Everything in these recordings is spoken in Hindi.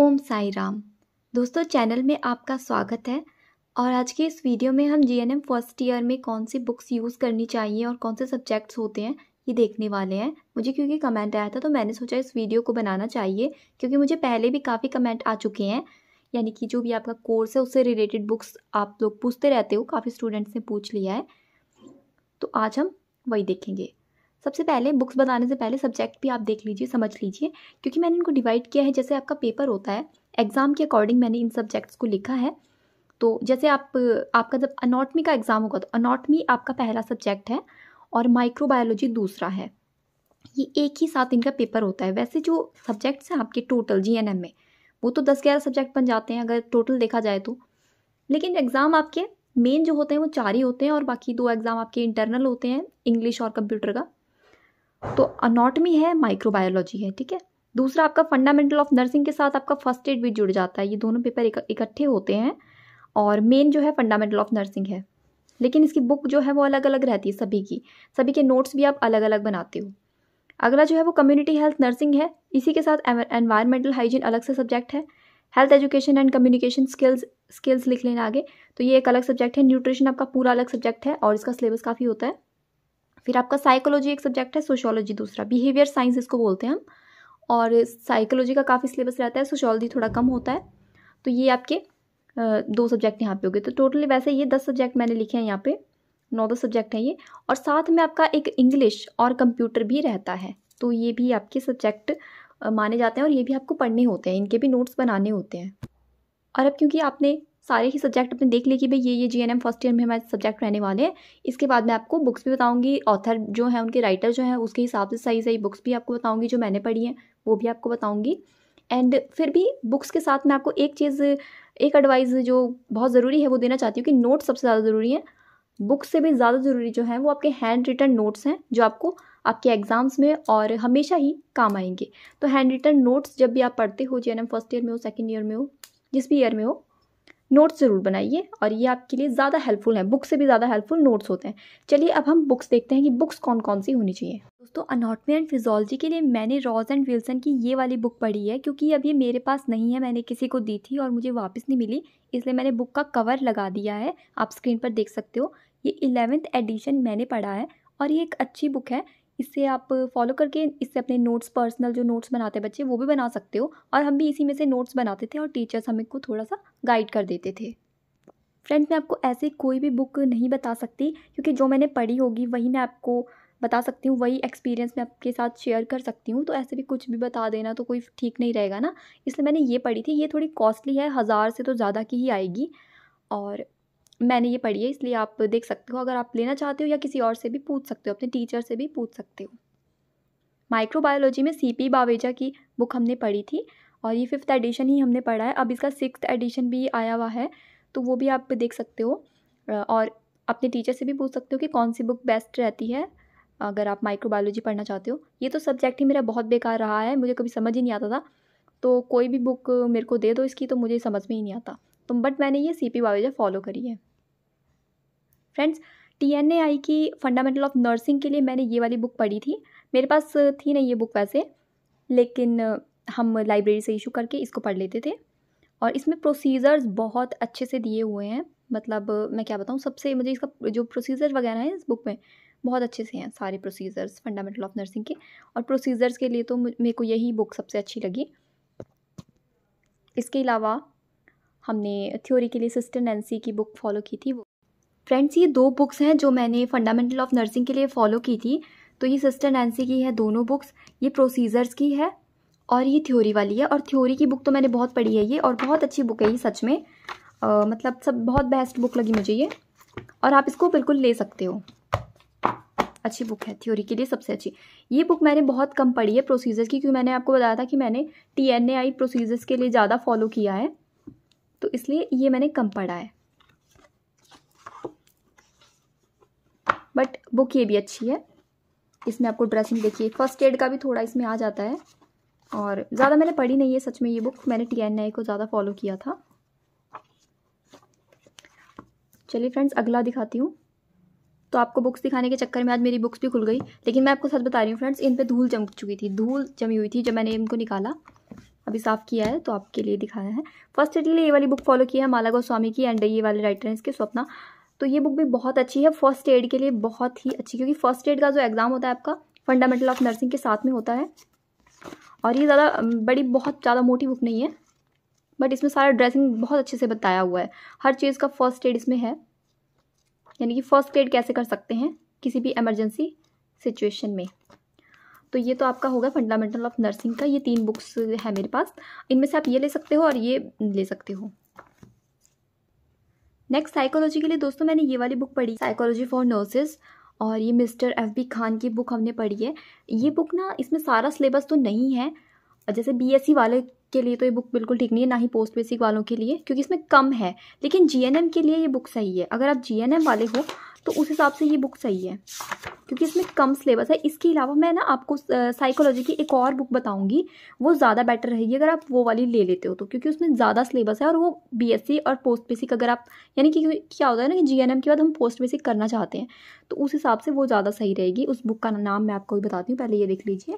ओम साई राम दोस्तों चैनल में आपका स्वागत है और आज के इस वीडियो में हम जीएनएम फर्स्ट ईयर में कौन सी बुक्स यूज़ करनी चाहिए और कौन से सब्जेक्ट्स होते हैं ये देखने वाले हैं मुझे क्योंकि कमेंट आया था तो मैंने सोचा इस वीडियो को बनाना चाहिए क्योंकि मुझे पहले भी काफ़ी कमेंट आ चुके हैं यानी कि जो भी आपका कोर्स है उससे रिलेटेड बुक्स आप लोग पूछते रहते हो काफ़ी स्टूडेंट्स ने पूछ लिया है तो आज हम वही देखेंगे सबसे पहले बुक्स बताने से पहले सब्जेक्ट भी आप देख लीजिए समझ लीजिए क्योंकि मैंने इनको डिवाइड किया है जैसे आपका पेपर होता है एग्ज़ाम के अकॉर्डिंग मैंने इन सब्जेक्ट्स को लिखा है तो जैसे आप आपका जब अनाटमी का एग्ज़ाम होगा तो अनाटमी आपका पहला सब्जेक्ट है और माइक्रोबायोलॉजी दूसरा है ये एक ही साथ इनका पेपर होता है वैसे जो सब्जेक्ट्स हैं आपके टोटल जी में वो तो दस ग्यारह सब्जेक्ट बन जाते हैं अगर टोटल देखा जाए तो लेकिन एग्ज़ाम आपके मेन जो होते हैं वो चार ही होते हैं और बाकी दो एग्ज़ाम आपके इंटरनल होते हैं इंग्लिश और कंप्यूटर का तो अनाटमी है माइक्रोबायोलॉजी है ठीक है दूसरा आपका फंडामेंटल ऑफ नर्सिंग के साथ आपका फर्स्ट एड भी जुड़ जाता है ये दोनों पेपर इकट्ठे होते हैं और मेन जो है फंडामेंटल ऑफ नर्सिंग है लेकिन इसकी बुक जो है वो अलग अलग रहती है सभी की सभी के नोट्स भी आप अलग अलग बनाते हो अगला जो है वो कम्युनिटी हेल्थ नर्सिंग है इसी के साथ एनवायरमेंटल हाइजीन अलग से सब्जेक्ट है health education and communication skills skills लिख लेना आगे तो ये एक अलग सब्जेक्ट है न्यूट्रिशन आपका पूरा अलग सब्जेक्ट है और इसका सिलेबस काफ़ी होता है फिर आपका साइकोलॉजी एक सब्जेक्ट है सोशोलॉजी दूसरा बिहेवियर साइंस इसको बोलते हैं हम और साइकोलॉजी का काफ़ी सिलेबस रहता है सोशोलॉजी थोड़ा कम होता है तो ये आपके दो सब्जेक्ट यहाँ पे हो गए तो टोटली वैसे ये दस सब्जेक्ट मैंने लिखे हैं यहाँ पे नौ दस सब्जेक्ट हैं ये और साथ में आपका एक इंग्लिश और कंप्यूटर भी रहता है तो ये भी आपके सब्जेक्ट माने जाते हैं और ये भी आपको पढ़ने होते हैं इनके भी नोट्स बनाने होते हैं और अब क्योंकि आपने सारे ही सब्जेक्ट अपने देख लिए कि भाई ये ये G N M first year में हमारे सब्जेक्ट रहने वाले हैं इसके बाद मैं आपको बुक्स भी बताऊंगी ऑथर जो है उनके राइटर जो है उसके हिसाब से सही सही बुक्स भी आपको बताऊंगी जो मैंने पढ़ी हैं वो भी आपको बताऊंगी एंड फिर भी बुक्स के साथ मैं आपको एक चीज़ एक एडवाइस जो बहुत ज़रूरी है वो देना चाहती हूँ कि नोट्स सबसे ज़्यादा ज़रूरी है बुक्स से भी ज़्यादा ज़रूरी जो है वो आपके हैंड रिटन नोट्स हैं जो आपको आपके एग्ज़ाम्स में और हमेशा ही काम आएंगे तो हैंड रिटन नोट्स जब भी आप पढ़ते हो जे फर्स्ट ईयर में हो सेकेंड ईयर में हो जिस भी ईयर में हो नोट्स ज़रूर बनाइए और ये आपके लिए ज़्यादा हेल्पफुल है बुक से भी ज़्यादा हेल्पफुल नोट्स होते हैं चलिए अब हम बुक्स देखते हैं कि बुक्स कौन कौन सी होनी चाहिए दोस्तों अनाटमी एंड फिजोलॉजी के लिए मैंने रॉज एंड विल्सन की ये वाली बुक पढ़ी है क्योंकि अब ये मेरे पास नहीं है मैंने किसी को दी थी और मुझे वापस नहीं मिली इसलिए मैंने बुक का कवर लगा दिया है आप स्क्रीन पर देख सकते हो ये इलेवेंथ एडिशन मैंने पढ़ा है और ये एक अच्छी बुक है इससे आप फॉलो करके इससे अपने नोट्स पर्सनल जो नोट्स बनाते हैं बच्चे वो भी बना सकते हो और हम भी इसी में से नोट्स बनाते थे और टीचर्स हमें को थोड़ा सा गाइड कर देते थे फ्रेंड्स मैं आपको ऐसे कोई भी बुक नहीं बता सकती क्योंकि जो मैंने पढ़ी होगी वही मैं आपको बता सकती हूँ वही एक्सपीरियंस मैं आपके साथ शेयर कर सकती हूँ तो ऐसे भी कुछ भी बता देना तो कोई ठीक नहीं रहेगा ना इसलिए मैंने ये पढ़ी थी ये थोड़ी कॉस्टली है हज़ार से तो ज़्यादा की ही आएगी और मैंने ये पढ़ी है इसलिए आप देख सकते हो अगर आप लेना चाहते हो या किसी और से भी पूछ सकते हो अपने टीचर से भी पूछ सकते हो माइक्रोबायोलॉजी में सी पी बावेजा की बुक हमने पढ़ी थी और ये फिफ्थ एडिशन ही हमने पढ़ा है अब इसका सिक्स एडिशन भी आया हुआ है तो वो भी आप देख सकते हो और अपने टीचर से भी पूछ सकते हो कि कौन सी बुक बेस्ट रहती है अगर आप माइक्रोबायोलॉजी पढ़ना चाहते हो ये तो सब्जेक्ट ही मेरा बहुत बेकार रहा है मुझे कभी समझ ही नहीं आता था तो कोई भी बुक मेरे को दे दो इसकी तो मुझे समझ में ही नहीं आता तो बट मैंने ये सी पी बावेजा फॉलो करी है friends T N A I की फंडामेंटल ऑफ नर्सिंग के लिए मैंने ये वाली बुक पढ़ी थी मेरे पास थी नहीं ये बुक वैसे लेकिन हम लाइब्रेरी से इशू करके इसको पढ़ लेते थे और इसमें प्रोसीजर्स बहुत अच्छे से दिए हुए हैं मतलब मैं क्या बताऊँ सबसे मुझे इसका जो प्रोसीजर वगैरह है इस बुक में बहुत अच्छे से हैं सारे प्रोसीजर्स फंडामेंटल ऑफ नर्सिंग के और प्रोसीजर्स के लिए तो मेरे को यही बुक सबसे अच्छी लगी इसके अलावा हमने थ्योरी के लिए सिस्टर नैन्सी की बुक फॉलो की थी वो फ्रेंड्स ये दो बुक्स हैं जो मैंने फंडामेंटल ऑफ नर्सिंग के लिए फॉलो की थी तो ये सिस्टर नैन्सी की है दोनों बुक्स ये प्रोसीजर्स की है और ये थ्योरी वाली है और थ्योरी की बुक तो मैंने बहुत पढ़ी है ये और बहुत अच्छी बुक है ये सच में आ, मतलब सब बहुत बेस्ट बुक लगी मुझे ये और आप इसको बिल्कुल ले सकते हो अच्छी बुक है थ्योरी के लिए सबसे अच्छी ये बुक मैंने बहुत कम पढ़ी है प्रोसीजर्स की क्योंकि मैंने आपको बताया था कि मैंने T N A I procedures के लिए ज़्यादा फॉलो किया है तो इसलिए ये मैंने कम पढ़ा है बट बुक ये भी अच्छी है इसमें आपको ड्रेसिंग देखिए फर्स्ट एड का भी थोड़ा इसमें आ जाता है और ज़्यादा मैंने पढ़ी नहीं है सच में ये बुक मैंने टी एन को ज़्यादा फॉलो किया था चलिए फ्रेंड्स अगला दिखाती हूँ तो आपको बुक्स दिखाने के चक्कर में आज मेरी बुक्स भी खुल गई लेकिन मैं आपको सच बता रही हूँ फ्रेंड्स इन पर धूल जम चुकी थी धूल जमी हुई थी जब मैंने इनको निकाला अभी साफ़ किया है तो आपके लिए दिखाया है फर्स्ट एड के लिए ये वाली बुक फॉलो की है माला गोस्वामी की एंड ये वाले राइटर हैं इसके स्वप्ना तो ये बुक भी बहुत अच्छी है फर्स्ट एड के लिए बहुत ही अच्छी क्योंकि फर्स्ट एड का जो एग्ज़ाम होता है आपका फंडामेंटल ऑफ नर्सिंग के साथ में होता है और ये ज़्यादा बड़ी बहुत ज़्यादा मोटी बुक नहीं है बट इसमें सारा ड्रेसिंग बहुत अच्छे से बताया हुआ है हर चीज़ का फर्स्ट एड इसमें है यानी कि फर्स्ट एड कैसे कर सकते हैं किसी भी एमरजेंसी सिचुएशन में तो ये तो आपका होगा फंडामेंटल ऑफ नर्सिंग का ये तीन बुक्स है मेरे पास इनमें से आप ये ले सकते हो और ये ले सकते हो नेक्स्ट साइकोलॉजी के लिए दोस्तों मैंने ये वाली बुक पढ़ी साइकोलॉजी फॉर नर्सेज और ये मिस्टर एफ बी खान की बुक हमने पढ़ी है ये बुक ना इसमें सारा सिलेबस तो नहीं है जैसे सी वाले के लिए तो ये बुक बिल्कुल ठीक नहीं है ना ही पोस्ट बेसिक वालों के लिए क्योंकि इसमें कम है लेकिन एम के लिए ये बुक सही है अगर आप एम वाले हो तो उस हिसाब से ये बुक सही है क्योंकि इसमें कम सिलेबस है इसके अलावा मैं ना आपको साइकोलॉजी की एक और बुक बताऊंगी वो ज़्यादा बेटर रहेगी अगर आप वो वाली ले लेते हो तो क्योंकि उसमें ज़्यादा सिलेबस है और वो बीएससी और पोस्ट बेसिक अगर आप यानी कि क्या होता है ना कि जी के बाद हम पोस्ट बेसिक करना चाहते हैं तो उस हिसाब से वो ज़्यादा सही रहेगी उस बुक का नाम मैं आपको भी बताती हूँ पहले ये देख लीजिए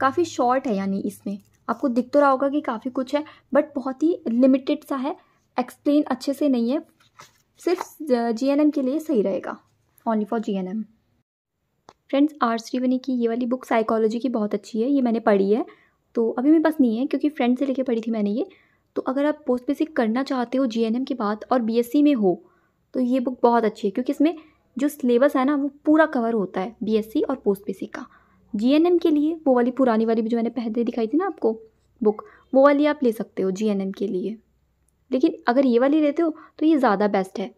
काफ़ी शॉर्ट है यानी इसमें आपको दिख तो रहा होगा कि काफ़ी कुछ है बट बहुत ही लिमिटेड सा है एक्सप्लेन अच्छे से नहीं है सिर्फ जी के लिए सही रहेगा only for G friends R Sreevani की ये वाली बुक साइकोलॉजी की बहुत अच्छी है ये मैंने पढ़ी है तो अभी मेरे पास नहीं है क्योंकि फ्रेंड से लेके पढ़ी थी मैंने ये तो अगर आप पोस्ट बेसिक करना चाहते हो जी के बाद और बी में हो तो ये बुक बहुत अच्छी है क्योंकि इसमें जो सिलेबस है ना वो पूरा कवर होता है बी और पोस्ट बेसिक का जीएनएम के लिए वो वाली पुरानी वाली भी जो मैंने पहले दिखाई थी ना आपको बुक वो वाली आप ले सकते हो जीएनएम के लिए लेकिन अगर ये वाली लेते हो तो ये ज़्यादा बेस्ट है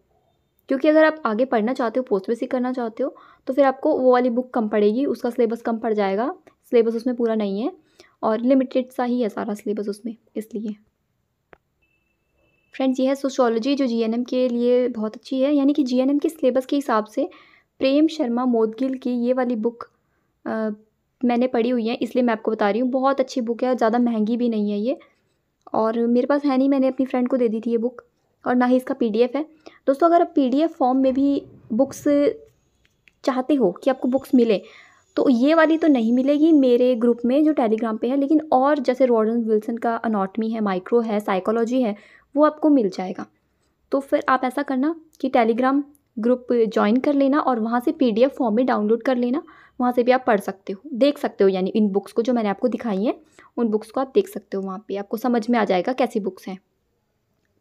क्योंकि अगर आप आगे पढ़ना चाहते हो पोस्ट बेसिक करना चाहते हो तो फिर आपको वो वाली बुक कम पड़ेगी उसका सिलेबस कम पड़ जाएगा सिलेबस उसमें पूरा नहीं है और लिमिटेड सा ही है सारा सिलेबस उसमें इसलिए फ्रेंड्स ये है सोशोलॉजी जो जीएनएम के लिए बहुत अच्छी है यानी कि जीएनएम के सिलेबस के हिसाब से प्रेम शर्मा मोदगिल की ये वाली बुक मैंने पढ़ी हुई हैं इसलिए मैं आपको बता रही हूँ बहुत अच्छी बुक है और ज़्यादा महंगी भी नहीं है ये और मेरे पास है नहीं मैंने अपनी फ्रेंड को दे दी थी ये बुक और ना ही इसका पी है दोस्तों अगर आप पी फॉर्म में भी बुक्स चाहते हो कि आपको बुक्स मिले तो ये वाली तो नहीं मिलेगी मेरे ग्रुप में जो टेलीग्राम पे है लेकिन और जैसे रॉडन विल्सन का अनाटमी है माइक्रो है साइकोलॉजी है वो आपको मिल जाएगा तो फिर आप ऐसा करना कि टेलीग्राम ग्रुप ज्वाइन कर लेना और वहाँ से पीडीएफ फॉर्म में डाउनलोड कर लेना वहाँ से भी आप पढ़ सकते हो देख सकते हो यानी इन बुक्स को जो मैंने आपको दिखाई हैं उन बुक्स को आप देख सकते हो वहाँ पे आपको समझ में आ जाएगा कैसी बुक्स हैं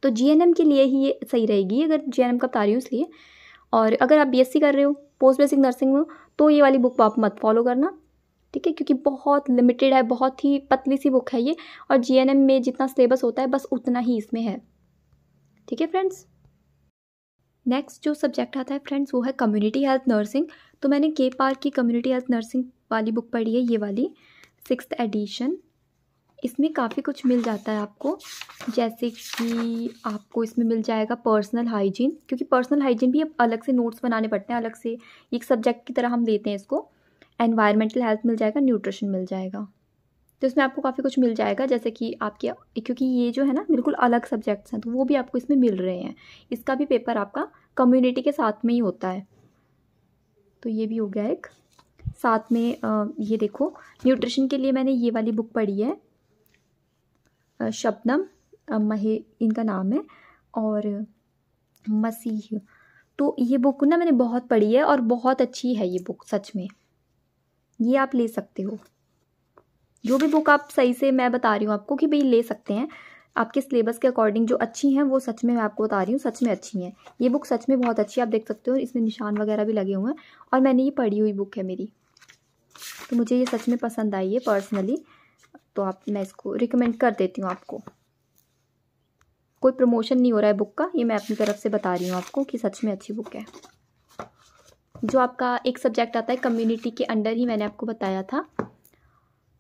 तो जीएनएम के लिए ही ये सही रहेगी अगर जीएनएम का बता रही हूँ इसलिए और अगर आप बीएससी कर रहे हो पोस्ट बेसिक नर्सिंग में तो ये वाली बुक आप मत फॉलो करना ठीक है क्योंकि बहुत लिमिटेड है बहुत ही पतली सी बुक है ये और जी में जितना सिलेबस होता है बस उतना ही इसमें है ठीक है फ्रेंड्स नेक्स्ट जो सब्जेक्ट आता है फ्रेंड्स वो है कम्युनिटी हेल्थ नर्सिंग तो मैंने के पार्क की कम्युनिटी हेल्थ नर्सिंग वाली बुक पढ़ी है ये वाली सिक्स एडिशन इसमें काफ़ी कुछ मिल जाता है आपको जैसे कि आपको इसमें मिल जाएगा पर्सनल हाइजीन क्योंकि पर्सनल हाइजीन भी अलग से नोट्स बनाने पड़ते हैं अलग से एक सब्जेक्ट की तरह हम लेते हैं इसको एनवायरमेंटल हेल्थ मिल जाएगा न्यूट्रिशन मिल जाएगा तो इसमें आपको काफ़ी कुछ मिल जाएगा जैसे कि आपके क्योंकि ये जो है ना बिल्कुल अलग सब्जेक्ट्स हैं तो वो भी आपको इसमें मिल रहे हैं इसका भी पेपर आपका कम्युनिटी के साथ में ही होता है तो ये भी हो गया एक साथ में ये देखो न्यूट्रिशन के लिए मैंने ये वाली बुक पढ़ी है शबनम महे इनका नाम है और मसीह तो ये बुक ना मैंने बहुत पढ़ी है और बहुत अच्छी है ये बुक सच में ये आप ले सकते हो जो भी बुक आप सही से मैं बता रही हूँ आपको कि भाई ले सकते हैं आपके सिलेबस के अकॉर्डिंग जो अच्छी हैं वो सच में मैं आपको बता रही हूँ सच में अच्छी हैं ये बुक सच में बहुत अच्छी है आप देख सकते हो इसमें निशान वगैरह भी लगे हुए हैं और मैंने ये पढ़ी हुई बुक है मेरी तो मुझे ये सच में पसंद आई है पर्सनली तो आप मैं इसको रिकमेंड कर देती हूँ आपको कोई प्रमोशन नहीं हो रहा है बुक का ये मैं अपनी तरफ से बता रही हूँ आपको कि सच में अच्छी बुक है जो आपका एक सब्जेक्ट आता है कम्युनिटी के अंडर ही मैंने आपको बताया था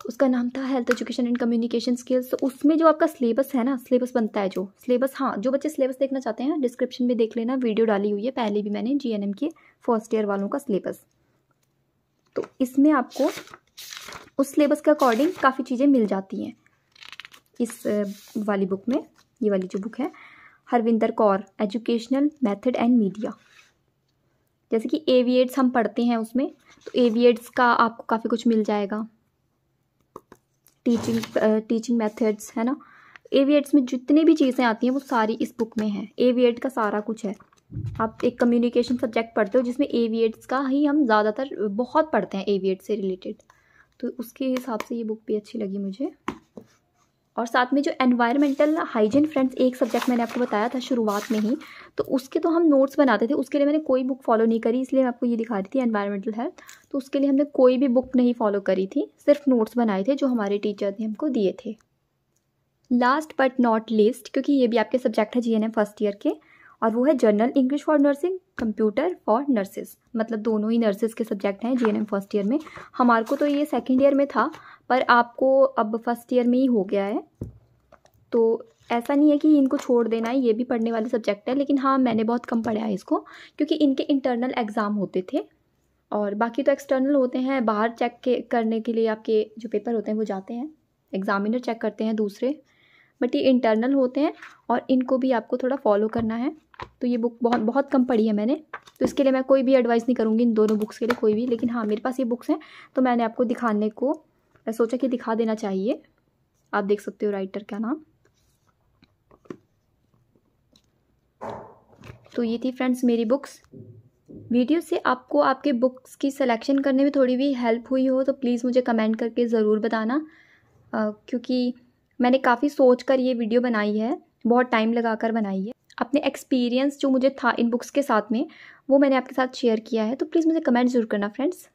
उसका नाम था health education and communication skills तो उसमें जो आपका सिलेबस है ना सिलेबस बनता है जो सिलेबस हाँ जो बच्चे सिलेबस देखना चाहते हैं डिस्क्रिप्शन में देख लेना वीडियो डाली हुई है पहले भी मैंने जी के फर्स्ट ईयर वालों का सिलेबस तो इसमें आपको उस सिलेबस के अकॉर्डिंग काफ़ी चीज़ें मिल जाती हैं इस वाली बुक में ये वाली जो बुक है Harvinder Kaur educational method and media जैसे कि एवीएड्स हम पढ़ते हैं उसमें तो एवीएड्स का आपको काफ़ी कुछ मिल जाएगा टीचिंग टीचिंग मेथड्स है ना एवीएट्स में जितनी भी चीज़ें आती हैं वो सारी इस बुक में है एवीएट का सारा कुछ है आप एक कम्युनिकेशन सब्जेक्ट पढ़ते हो जिसमें एवीएट्स का ही हम ज़्यादातर बहुत पढ़ते हैं एवीएट से रिलेटेड तो उसके हिसाब से ये बुक भी अच्छी लगी मुझे और साथ में जो एनवायरमेंटल हाइजीन फ्रेंड्स एक सब्जेक्ट मैंने आपको बताया था शुरुआत में ही तो उसके तो हम नोट्स बनाते थे उसके लिए मैंने कोई बुक फॉलो नहीं करी इसलिए मैं आपको ये दिखा रही थी एनवायरमेंटल हेल्थ तो उसके लिए हमने कोई भी बुक नहीं फॉलो करी थी सिर्फ नोट्स बनाए थे जो हमारे टीचर ने हमको दिए थे लास्ट बट नॉट लिस्ट क्योंकि ये भी आपके सब्जेक्ट है जी फर्स्ट ईयर के और वो है general English for nursing computer for nurses मतलब दोनों ही नर्सेज के सब्जेक्ट हैं जी फर्स्ट ईयर में हमारे को तो ये सेकेंड ईयर में था पर आपको अब फर्स्ट ईयर में ही हो गया है तो ऐसा नहीं है कि इनको छोड़ देना है ये भी पढ़ने वाले सब्जेक्ट है लेकिन हाँ मैंने बहुत कम पढ़ा है इसको क्योंकि इनके इंटरनल एग्ज़ाम होते थे और बाकी तो एक्सटर्नल होते हैं बाहर चेक के करने के लिए आपके जो पेपर होते हैं वो जाते हैं एग्ज़ामिनर चेक करते हैं दूसरे बट ये इंटरनल होते हैं और इनको भी आपको थोड़ा फॉलो करना है तो ये बुक बहुत बहुत कम पढ़ी है मैंने तो इसके लिए मैं कोई भी एडवाइस नहीं करूँगी इन दोनों बुक्स के लिए कोई भी लेकिन हाँ मेरे पास ये बुक्स हैं तो मैंने आपको दिखाने को मैं सोचा कि दिखा देना चाहिए आप देख सकते हो राइटर का नाम तो ये थी फ्रेंड्स मेरी बुक्स वीडियो से आपको आपके बुक्स की सिलेक्शन करने में थोड़ी भी हेल्प हुई हो तो प्लीज़ मुझे कमेंट करके ज़रूर बताना आ, क्योंकि मैंने काफ़ी सोच कर ये वीडियो बनाई है बहुत टाइम लगा कर बनाई है अपने एक्सपीरियंस जो मुझे था इन बुक्स के साथ में वो मैंने आपके साथ शेयर किया है तो प्लीज़ मुझे कमेंट ज़रूर करना फ्रेंड्स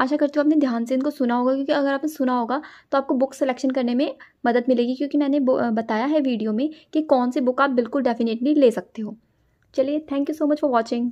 आशा करती हूँ आपने ध्यान से इनको सुना होगा क्योंकि अगर आपने सुना होगा तो आपको बुक सिलेक्शन करने में मदद मिलेगी क्योंकि मैंने बताया है वीडियो में कि कौन सी बुक आप बिल्कुल डेफिनेटली ले सकते हो चलिए thank you so much for watching